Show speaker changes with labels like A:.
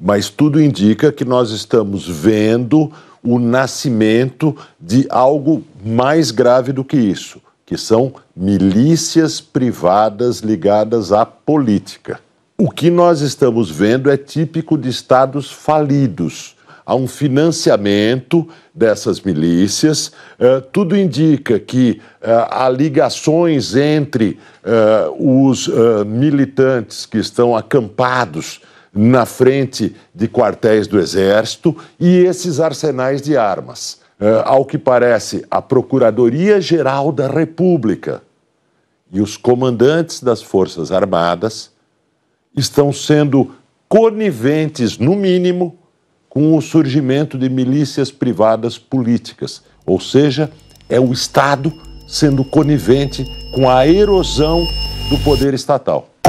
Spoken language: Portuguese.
A: mas tudo indica que nós estamos vendo o nascimento de algo mais grave do que isso, que são milícias privadas ligadas à política. O que nós estamos vendo é típico de estados falidos. Há um financiamento dessas milícias. Uh, tudo indica que uh, há ligações entre uh, os militantes que estão acampados na frente de quartéis do Exército e esses arsenais de armas. Eh, ao que parece, a Procuradoria-Geral da República e os comandantes das Forças Armadas estão sendo coniventes, no mínimo, com o surgimento de milícias privadas políticas, ou seja, é o Estado sendo conivente com a erosão do poder estatal.